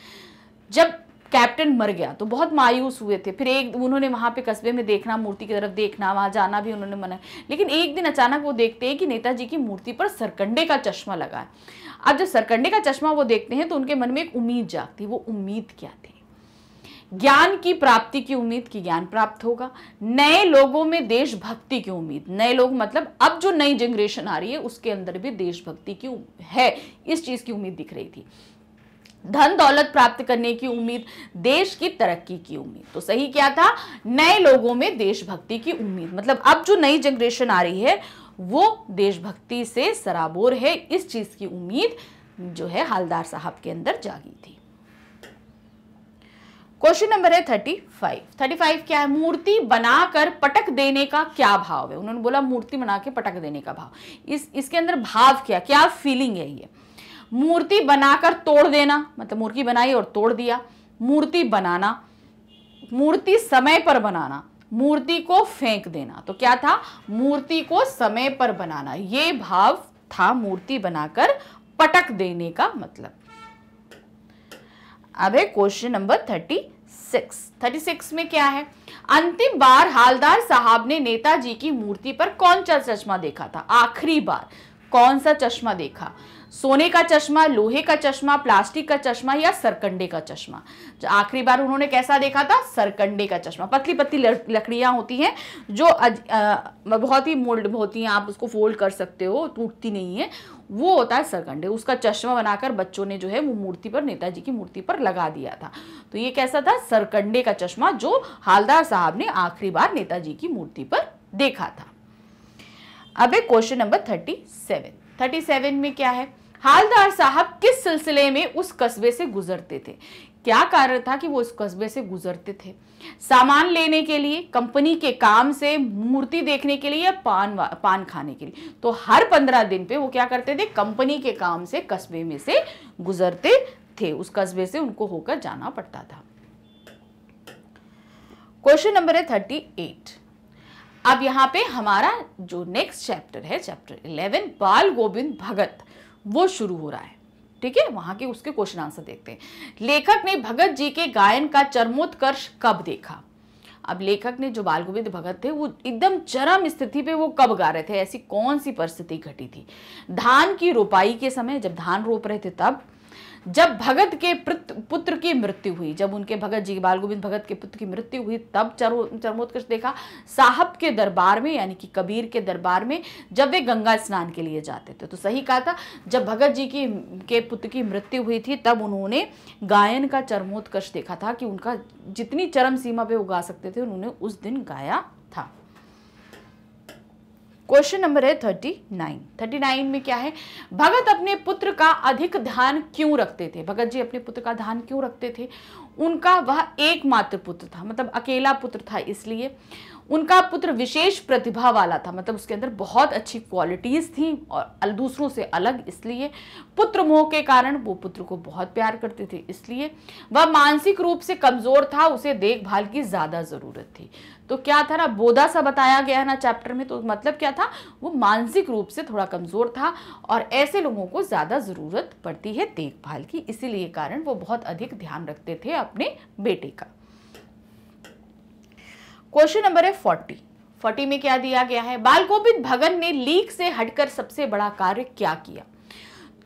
जब कैप्टन मर गया तो बहुत मायूस हुए थे फिर एक उन्होंने वहाँ पे कस्बे में देखना मूर्ति की तरफ देखना वहाँ जाना भी उन्होंने मना लेकिन एक दिन अचानक वो देखते हैं कि नेताजी की मूर्ति पर सरकंडे का चश्मा लगा है अब जब सरकंडे का चश्मा वो देखते हैं तो उनके मन में एक उम्मीद जागती है वो उम्मीद क्या थी ज्ञान की प्राप्ति की उम्मीद की ज्ञान प्राप्त होगा नए लोगों में देशभक्ति की उम्मीद नए लोग मतलब अब जो नई जनरेशन आ रही है उसके अंदर भी देशभक्ति की है इस चीज़ की उम्मीद दिख रही थी धन दौलत प्राप्त करने की उम्मीद देश की तरक्की की उम्मीद तो सही क्या था नए लोगों में देशभक्ति की उम्मीद मतलब अब जो नई जनरेशन आ रही है वो देशभक्ति से सराबोर है इस चीज़ की उम्मीद जो है हालदार साहब के अंदर जागी थी क्वेश्चन नंबर है थर्टी फाइव थर्टी फाइव क्या है मूर्ति बनाकर पटक देने का क्या भाव है उन्होंने बोला मूर्ति बना के पटक देने का भाव इस इसके अंदर भाव क्या क्या फीलिंग है ये मूर्ति बनाकर तोड़ देना मतलब मूर्ति बनाई और तोड़ दिया मूर्ति बनाना मूर्ति समय पर बनाना मूर्ति को फेंक देना तो क्या था मूर्ति को समय पर बनाना ये भाव था मूर्ति बनाकर पटक देने का मतलब अब है question number thirty thirty six में क्या है अंतिम बार हालदार साहब ने नेताजी की मूर्ति पर कौन सा चश्मा देखा था आखिरी बार कौन सा चश्मा देखा सोने का चश्मा लोहे का चश्मा प्लास्टिक का चश्मा या सरकंडे का चश्मा आखिरी बार उन्होंने कैसा देखा था सरकंडे का चश्मा पतली पतली लकड़ियां होती हैं जो अज, आ, बहुत ही मोल्ड होती हैं आप उसको फोल्ड कर सकते हो टूटती नहीं है वो होता है सरकंडे उसका चश्मा बनाकर बच्चों ने जो है वो मूर्ति पर नेताजी की मूर्ति पर लगा दिया था तो ये कैसा था सरकंडे का चश्मा जो हालदार साहब ने आखिरी बार नेताजी की मूर्ति पर देखा था अब question number thirty seven thirty seven में क्या है हालदार साहब किस सिलसिले में उस कस्बे से गुजरते थे क्या कारण था कि वो उस कस्बे से गुजरते थे सामान लेने के लिए कंपनी के काम से मूर्ति देखने के लिए या पान पान खाने के लिए तो हर पंद्रह दिन पे वो क्या करते थे कंपनी के काम से कस्बे में से गुजरते थे उस कस्बे से उनको होकर जाना पड़ता था क्वेश्चन नंबर है थर्टी एट अब यहाँ पे हमारा जो नेक्स्ट चैप्टर है चैप्टर इलेवन बाल गोविंद भगत वो शुरू हो रहा है ठीक है वहां के उसके क्वेश्चन आंसर देखते हैं लेखक ने भगत जी के गायन का चरमोत्कर्ष कब देखा अब लेखक ने जो बाल गोविंद भगत थे वो एकदम चरम स्थिति पे वो कब गा रहे थे ऐसी कौन सी परिस्थिति घटी थी धान की रोपाई के समय जब धान रोप रहे थे तब जब भगत के पुत्र की मृत्यु हुई जब उनके भगत जी बाल गोविंद भगत के पुत्र की मृत्यु हुई तब चरमोत्कर्ष देखा साहब के दरबार में यानी कि कबीर के दरबार में जब वे गंगा स्नान के लिए जाते थे तो सही कहा था जब भगत जी की के पुत्र की मृत्यु हुई थी तब उन्होंने गायन का चरमोत्कर्ष देखा था कि उनका जितनी चरम सीमा पे वो गा सकते थे उन्होंने उस दिन गाया था क्वेश्चन नंबर है थर्टी नाइन थर्टी नाइन में क्या है भगत अपने पुत्र का अधिक ध्यान क्यों रखते थे भगत जी अपने पुत्र का ध्यान क्यों रखते थे उनका वह एकमात्र पुत्र था मतलब अकेला पुत्र था इसलिए उनका पुत्र विशेष प्रतिभा वाला था मतलब उसके अंदर बहुत अच्छी क्वालिटीज़ थी और दूसरों से अलग इसलिए पुत्र मोह के कारण वो पुत्र को बहुत प्यार करते थे इसलिए वह मानसिक रूप से कमज़ोर था उसे देखभाल की ज़्यादा ज़रूरत थी तो क्या था ना बोधा सा बताया गया है ना चैप्टर में तो मतलब क्या था वो मानसिक रूप से थोड़ा कमज़ोर था और ऐसे लोगों को ज़्यादा ज़रूरत पड़ती है देखभाल की इसीलिए कारण वो बहुत अधिक ध्यान रखते थे अपने बेटे का क्वेश्चन नंबर है फोर्टी फोर्टी में क्या दिया गया है बालकोबित भगन ने लीक से हटकर सबसे बड़ा कार्य क्या किया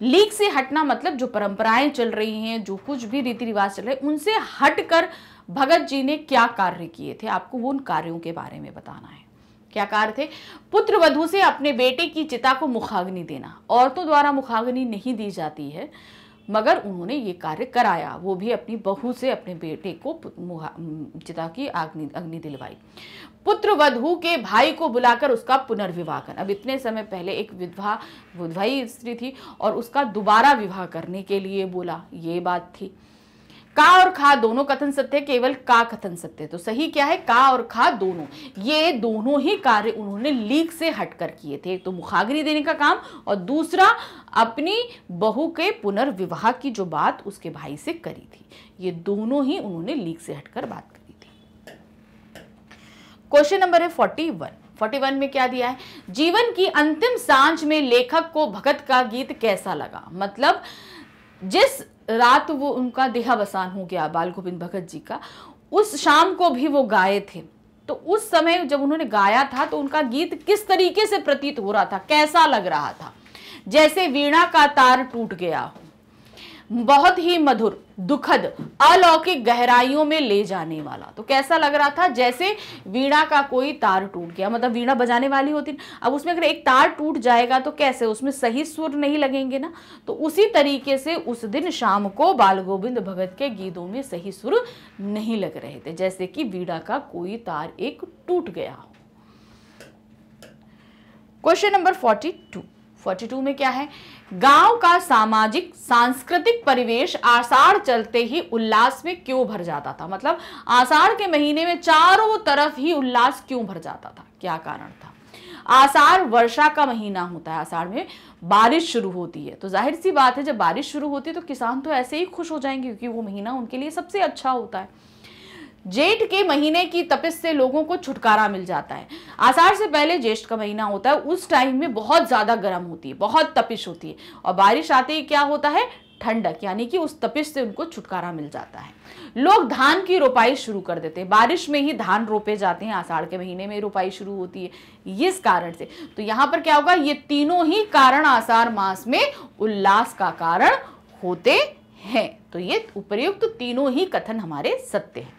लीक से हटना मतलब जो परंपराएं चल रही हैं जो कुछ भी रीति रिवाज चल रहे हैं उनसे हटकर भगत जी ने क्या कार्य किए थे आपको वो उन कार्यों के बारे में बताना है क्या कार्य थे पुत्र वधु से अपने बेटे की चिता को मुखाग्नि देना औरतों द्वारा मुखाग्नि नहीं दी जाती है मगर उन्होंने ये कार्य कराया वो भी अपनी बहू से अपने बेटे को चिता की अग्नि अग्नि दिलवाई पुत्र वधु के भाई को बुलाकर उसका पुनर्विवाह कर अब इतने समय पहले एक विधवा विधवाई स्त्री थी और उसका दोबारा विवाह करने के लिए बोला ये बात थी का और खा दोनों कथन सत्य है केवल का कथन सत्य है तो सही क्या है का और खा दोनों ये दोनों ही कार्य उन्होंने लीक से हटकर किए थे तो मुखाग्नि देने का काम और दूसरा अपनी बहू के पुनर्विवाह की जो बात उसके भाई से करी थी ये दोनों ही उन्होंने लीक से हटकर बात करी थी क्वेश्चन नंबर है फोर्टी वन 41 में क्या दिया है जीवन की अंतिम सांझ में लेखक को भगत का गीत कैसा लगा मतलब जिस रात वो उनका देहावसान हो गया बाल गोविंद भगत जी का उस शाम को भी वो गाए थे तो उस समय जब उन्होंने गाया था तो उनका गीत किस तरीके से प्रतीत हो रहा था कैसा लग रहा था जैसे वीणा का तार टूट गया हो बहुत ही मधुर दुखद अलौकिक गहराइयों में ले जाने वाला तो कैसा लग रहा था जैसे वीणा का कोई तार टूट गया मतलब वीणा बजाने वाली होती अब उसमें अगर एक तार टूट जाएगा तो कैसे उसमें सही सुर नहीं लगेंगे ना तो उसी तरीके से उस दिन शाम को बाल गोविंद भगत के गीतों में सही सुर नहीं लग रहे थे जैसे कि वीणा का कोई तार एक टूट गया हो question number forty two forty two में क्या है गांव का सामाजिक सांस्कृतिक परिवेश आषाढ़ चलते ही उल्लास में क्यों भर जाता था मतलब आषाढ़ के महीने में चारों तरफ ही उल्लास क्यों भर जाता था क्या कारण था आषाढ़ वर्षा का महीना होता है आषाढ़ में बारिश शुरू होती है तो जाहिर सी बात है जब बारिश शुरू होती है तो किसान तो ऐसे ही खुश हो जाएंगे क्योंकि वो महीना उनके लिए सबसे अच्छा होता है जेठ के महीने की तपिश से लोगों को छुटकारा मिल जाता है आसार से पहले ज्येष्ठ का महीना होता है उस टाइम में बहुत ज़्यादा गर्म होती है बहुत तपिश होती है और बारिश आते ही क्या होता है ठंडक यानी कि उस तपिश से उनको छुटकारा मिल जाता है लोग धान की रोपाई शुरू कर देते हैं बारिश में ही धान रोपे जाते हैं आषाढ़ के महीने में रोपाई शुरू होती है इस कारण से तो यहाँ पर क्या होगा ये तीनों ही कारण आषाढ़ मास में उल्लास का कारण होते हैं तो ये उपयुक्त तीनों ही कथन हमारे सत्य हैं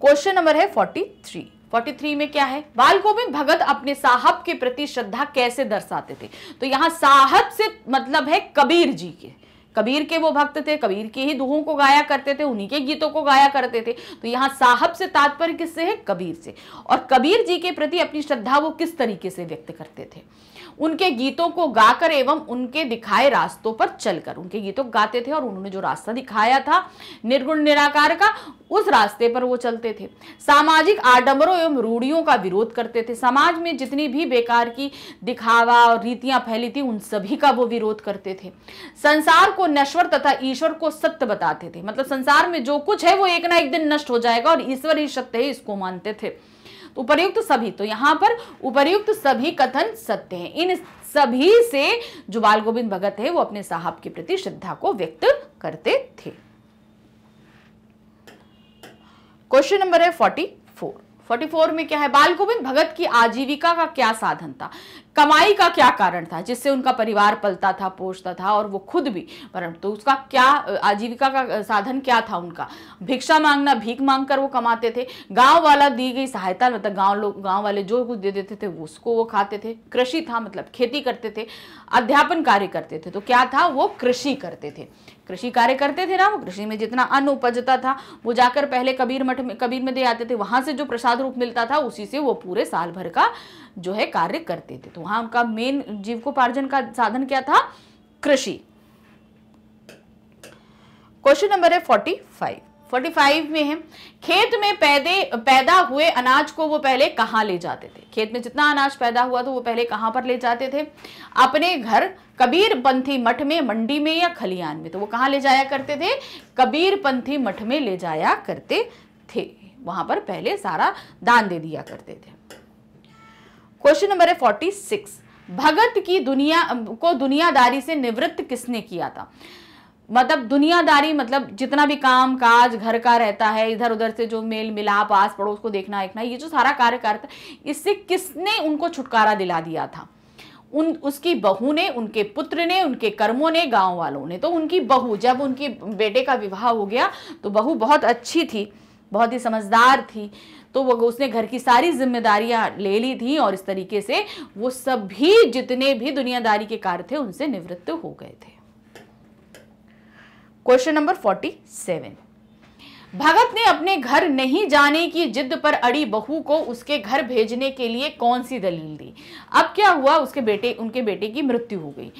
क्वेश्चन नंबर है फोर्टी थ्री फोर्टी थ्री में क्या है बाल गोविंद भगत अपने साहब के प्रति श्रद्धा कैसे दर्शाते थे तो यहाँ साहब से मतलब है कबीर जी के कबीर के वो भक्त थे कबीर के ही दुहों को गाया करते थे उन्हीं के गीतों को गाया करते थे तो यहाँ साहब से तात्पर्य किससे है कबीर से और कबीर जी के प्रति अपनी श्रद्धा वो किस तरीके से व्यक्त करते थे उनके गीतों को गाकर एवं उनके दिखाए रास्तों पर चलकर उनके गीतों को गाते थे और उन्होंने जो रास्ता दिखाया था निर्गुण निराकार का उस रास्ते पर वो चलते थे सामाजिक आडंबरों एवं रूढ़ियों का विरोध करते थे समाज में जितनी भी बेकार की दिखावा और रीतियां फैली थी उन सभी का वो विरोध करते थे संसार को नश्वर तथा ईश्वर को सत्य बताते थे मतलब संसार में जो कुछ है वो एक ना एक दिन नष्ट हो जाएगा और ईश्वर ही सत्य है इसको मानते थे तो उपरयुक्त सभी तो यहाँ पर उपरयुक्त सभी कथन सत्य है इन सभी से जो बाल गोविंद भगत है वो अपने साहब के प्रति श्रद्धा को व्यक्त करते थे क्वेश्चन नंबर है फोर्टी फोर 44 में क्या है बाल गोविंद भगत की आजीविका का क्या साधन था कमाई का क्या कारण था जिससे उनका परिवार पलता था पोषता था और वो खुद भी परंतु तो उसका क्या आजीविका का साधन क्या था उनका भिक्षा मांगना भीख मांग कर वो कमाते थे गांव वाला दी गई सहायता मतलब गांव लोग गांव वाले जो कुछ दे देते थे उसको वो खाते थे कृषि था मतलब खेती करते थे अध्यापन कार्य करते थे तो क्या था वो कृषि करते थे कृषि कार्य करते थे ना वो कृषि में जितना अन्न उपजता था वो जाकर पहले कबीर मठ में कबीर में दे आते थे वहां से जो प्रसाद रूप मिलता था उसी से वो पूरे साल भर का जो है कार्य करते थे तो वहां उनका मेन जीवकोपार्जन का साधन क्या था कृषि क्वेश्चन नंबर है फोर्टी फाइव फोर्टी फाइव में है खेत में पैदे पैदा हुए अनाज को वो पहले कहाँ ले जाते थे खेत में जितना अनाज पैदा हुआ तो वो पहले कहाँ पर ले जाते थे अपने घर कबीरपंथी मठ में मंडी में या खलियान में तो वो कहाँ ले जाया करते थे कबीरपंथी मठ में ले जाया करते थे वहाँ पर पहले सारा दान दे दिया करते थे क्वेश्चन नंबर है फोर्टी सिक्स भगत की दुनिया को दुनियादारी से निवृत्त किसने किया था मतलब दुनियादारी मतलब जितना भी काम काज घर का रहता है इधर उधर से जो मेल मिलाप आस पड़ोस को देखना देखना ये जो सारा कार्य करता इससे किसने उनको छुटकारा दिला दिया था उन उसकी बहू ने उनके पुत्र ने उनके कर्मों ने गांव वालों ने तो उनकी बहू जब उनके बेटे का विवाह हो गया तो बहू बहुत अच्छी थी बहुत ही समझदार थी तो वो उसने घर की सारी जिम्मेदारियां ले ली थी और इस तरीके से वो सभी जितने भी दुनियादारी के कार्य थे उनसे निवृत्त हो गए थे question number forty seven Bhagat ने अपने घर नहीं जाने की जिद पर अड़ी बहू को उसके घर भेजने के लिए कौन सी दलील दी अब क्या हुआ उसके बेटे उनके बेटे की मृत्यु हो गई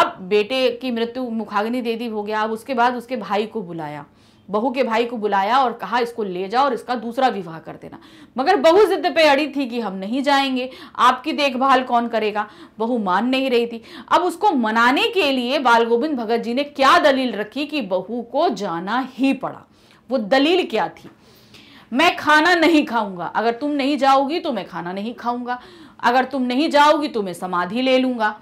अब बेटे की मृत्यु मुखाग्नि दे दी हो गया अब उसके बाद उसके भाई को बुलाया बहू के भाई को बुलाया और कहा इसको ले जाओ और इसका दूसरा विवाह कर देना मगर बहू जिद पे अड़ी थी कि हम नहीं जाएंगे आपकी देखभाल कौन करेगा बहू मान नहीं रही थी अब उसको मनाने के लिए बाल गोविंद भगत जी ने क्या दलील रखी कि बहू को जाना ही पड़ा वो दलील क्या थी मैं खाना नहीं खाऊंगा अगर तुम नहीं जाओगी तो मैं खाना नहीं खाऊंगा अगर तुम नहीं जाओगी तो मैं समाधि ले लूंगा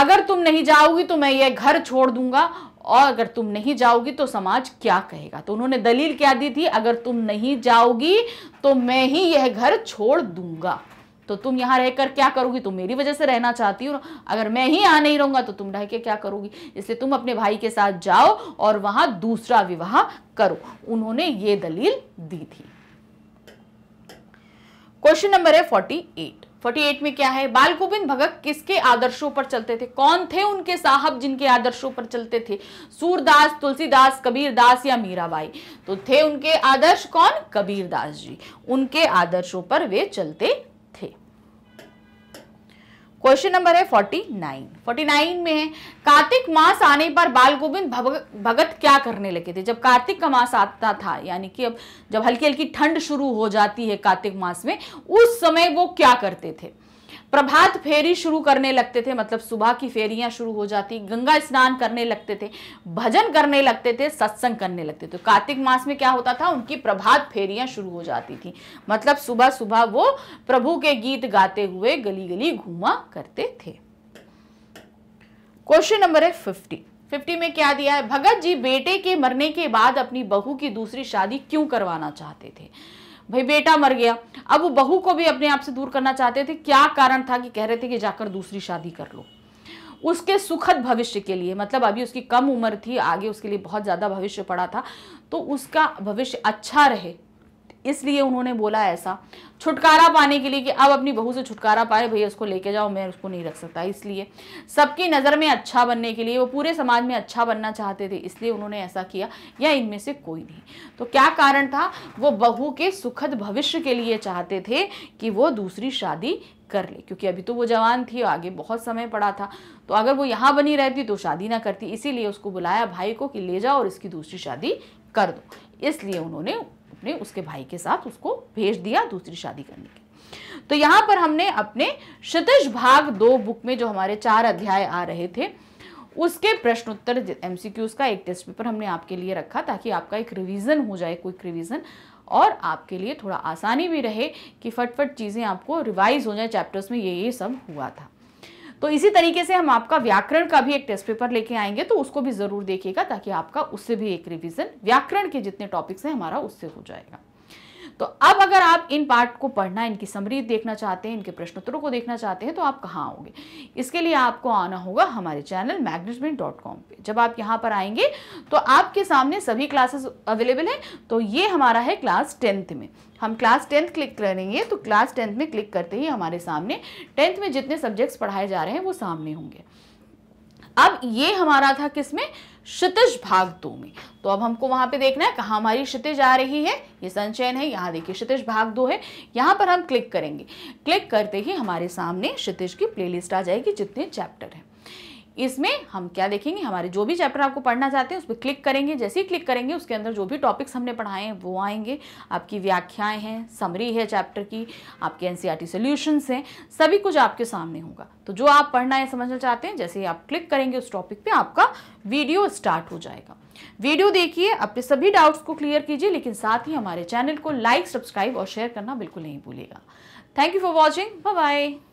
अगर तुम नहीं जाओगी तो मैं ये घर छोड़ दूंगा और अगर तुम नहीं जाओगी तो समाज क्या कहेगा तो उन्होंने दलील क्या दी थी अगर तुम नहीं जाओगी तो मैं ही यह घर छोड़ दूंगा तो तुम यहाँ रहकर क्या करोगी तुम मेरी वजह से रहना चाहती हो अगर मैं ही आ नहीं रहूंगा तो तुम रह के क्या करोगी इसलिए तुम अपने भाई के साथ जाओ और वहां दूसरा विवाह करो उन्होंने ये दलील दी थी क्वेश्चन नंबर है फोर्टी एट 48 में क्या है बाल गोविंद भगत किसके आदर्शों पर चलते थे कौन थे उनके साहब जिनके आदर्शों पर चलते थे सूरदास तुलसीदास कबीरदास या मीराबाई तो थे उनके आदर्श कौन कबीरदास जी उनके आदर्शों पर वे चलते क्वेश्चन नंबर है फोर्टी नाइन फोर्टी नाइन में है कार्तिक मास आने पर बाल गोविंद भगत क्या करने लगे थे जब कार्तिक का मास आता था यानी कि अब जब हल्की हल्की ठंड शुरू हो जाती है कार्तिक मास में उस समय वो क्या करते थे प्रभात फेरी शुरू करने लगते थे मतलब सुबह की फेरियां शुरू हो जाती गंगा स्नान करने लगते थे भजन करने लगते थे सत्संग करने लगते थे तो कार्तिक मास में क्या होता था उनकी प्रभात फेरियां शुरू हो जाती थी मतलब सुबह सुबह वो प्रभु के गीत गाते हुए गली गली घूमा करते थे क्वेश्चन नंबर है फिफ्टी फिफ्टी में क्या दिया है भगत जी बेटे के मरने के बाद अपनी बहू की दूसरी शादी क्यों करवाना चाहते थे भाई बेटा मर गया अब वो बहू को भी अपने आप से दूर करना चाहते थे क्या कारण था कि कह रहे थे कि जाकर दूसरी शादी कर लो उसके सुखद भविष्य के लिए मतलब अभी उसकी कम उम्र थी आगे उसके लिए बहुत ज़्यादा भविष्य पड़ा था तो उसका भविष्य अच्छा रहे इसलिए उन्होंने बोला ऐसा छुटकारा पाने के लिए कि अब अपनी बहू से छुटकारा पाए भैया उसको लेके जाओ मैं उसको नहीं रख सकता इसलिए सबकी नज़र में अच्छा बनने के लिए वो पूरे समाज में अच्छा बनना चाहते थे इसलिए उन्होंने ऐसा किया या इनमें से कोई नहीं तो क्या कारण था वो बहू के सुखद भविष्य के लिए चाहते थे कि वो दूसरी शादी कर ले क्योंकि अभी तो वो जवान थी आगे बहुत समय पड़ा था तो अगर वो यहाँ बनी रहती तो शादी ना करती इसीलिए उसको बुलाया भाई को कि ले जाओ और इसकी दूसरी शादी कर दो इसलिए उन्होंने अपने उसके भाई के साथ उसको भेज दिया दूसरी शादी करने के तो यहाँ पर हमने अपने क्षतिज भाग दो बुक में जो हमारे चार अध्याय आ रहे थे उसके प्रश्नोत्तर एम का एक टेस्ट पेपर हमने आपके लिए रखा ताकि आपका एक रिवीजन हो जाए क्विक रिवीजन और आपके लिए थोड़ा आसानी भी रहे कि फटफट चीज़ें आपको रिवाइज हो जाए चैप्टर्स में ये ये सब हुआ था तो इसी तरीके से हम आपका व्याकरण का भी एक टेस्ट पेपर लेके आएंगे तो उसको भी ज़रूर देखिएगा ताकि आपका उससे भी एक रिविजन व्याकरण के जितने टॉपिक्स हैं हमारा उससे हो जाएगा तो अब अगर आप इन पार्ट को पढ़ना इनकी समरी देखना चाहते हैं इनके प्रश्नोत्तरों को देखना चाहते हैं तो आप कहाँ आओगे इसके लिए आपको आना होगा हमारे चैनल मैग्नेजमेंट डॉट कॉम पर जब आप यहाँ पर आएंगे तो आपके सामने सभी क्लासेस अवेलेबल हैं तो ये हमारा है क्लास टेंथ में हम क्लास टेंथ क्लिक करेंगे तो क्लास टेंथ में क्लिक करते ही हमारे सामने टेंथ में जितने सब्जेक्ट्स पढ़ाए जा रहे हैं वो सामने होंगे अब ये हमारा था किसमें क्षितिज भाग दो में तो अब हमको वहां पे देखना है कहाँ हमारी क्षितिज आ रही है ये संचयन है यहाँ देखिए क्षितिज भाग दो है यहाँ पर हम क्लिक करेंगे क्लिक करते ही हमारे सामने क्षितिज की प्लेलिस्ट आ जाएगी जितने चैप्टर हैं इसमें हम क्या देखेंगे हमारे जो भी चैप्टर आपको पढ़ना चाहते हैं उस पर क्लिक करेंगे जैसे ही क्लिक करेंगे उसके अंदर जो भी टॉपिक्स हमने पढ़ाए हैं वो आएंगे आपकी व्याख्याएं हैं समरी है चैप्टर की आपके एन सॉल्यूशंस e हैं सभी कुछ आपके सामने होगा तो जो आप पढ़ना या समझना चाहते हैं जैसे ही आप क्लिक करेंगे उस टॉपिक पर आपका वीडियो स्टार्ट हो जाएगा वीडियो देखिए अपने सभी डाउट्स को क्लियर कीजिए लेकिन साथ ही हमारे चैनल को लाइक सब्सक्राइब और शेयर करना बिल्कुल नहीं भूलेगा thank you for watching bye